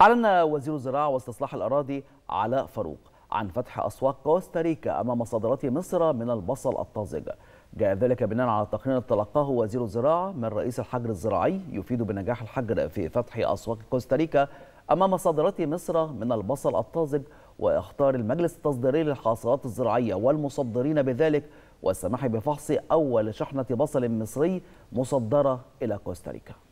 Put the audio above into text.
أعلن وزير الزراعة واستصلاح الأراضي علاء فاروق عن فتح أسواق كوستاريكا أمام صادرات مصر من البصل الطازج جاء ذلك بناء على تقرير تلقاه وزير الزراعة من رئيس الحجر الزراعي يفيد بنجاح الحجر في فتح أسواق كوستاريكا أمام صادرات مصر من البصل الطازج وإختار المجلس التصديري للحاصلات الزراعية والمصدرين بذلك والسماح بفحص أول شحنة بصل مصري مصدرة إلى كوستاريكا